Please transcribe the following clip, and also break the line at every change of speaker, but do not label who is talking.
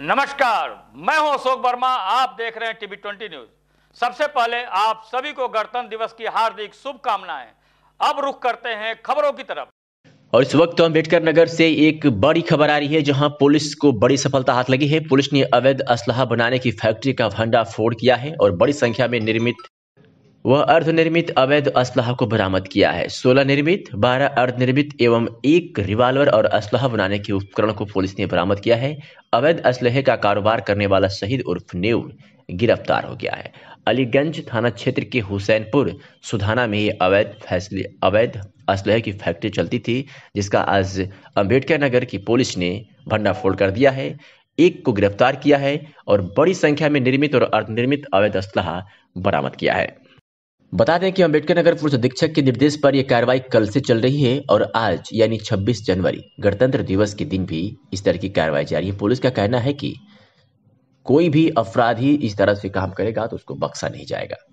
नमस्कार मैं हूं अशोक वर्मा आप देख रहे हैं टीवी ट्वेंटी न्यूज सबसे पहले आप सभी को गणतंत्र दिवस की हार्दिक शुभकामनाएं अब रुख करते हैं खबरों की तरफ
और इस वक्त तो अम्बेडकर नगर से एक बड़ी खबर आ रही है जहां पुलिस को बड़ी सफलता हाथ लगी है पुलिस ने अवैध असलाह बनाने की फैक्ट्री का भंडा फोड़ किया है और बड़ी संख्या में निर्मित वह अर्ध निर्मित अवैध असलाह को बरामद किया है सोलह निर्मित बारह अर्ध निर्मित एवं एक रिवाल्वर और असलाह बनाने के उपकरण को पुलिस ने बरामद किया है अवैध असलहे का कारोबार करने वाला शहीद उर्फ ने गिरफ्तार हो गया है अलीगंज थाना क्षेत्र के हुसैनपुर सुधाना में अवैध फैसले अवैध असलहे की फैक्ट्री चलती थी जिसका आज अम्बेडकर नगर की पुलिस ने भंडाफोड़ कर दिया है एक को गिरफ्तार किया है और बड़ी संख्या में निर्मित और अर्धनिर्मित अवैध असलाह बरामद किया है बता दें कि अम्बेडकर नगर पुलिस अधीक्षक के निर्देश पर यह कार्रवाई कल से चल रही है और आज यानी 26 जनवरी गणतंत्र दिवस के दिन भी इस तरह की कार्रवाई जारी है पुलिस का कहना है कि कोई भी अपराधी इस तरह से काम करेगा तो उसको बक्सा नहीं जाएगा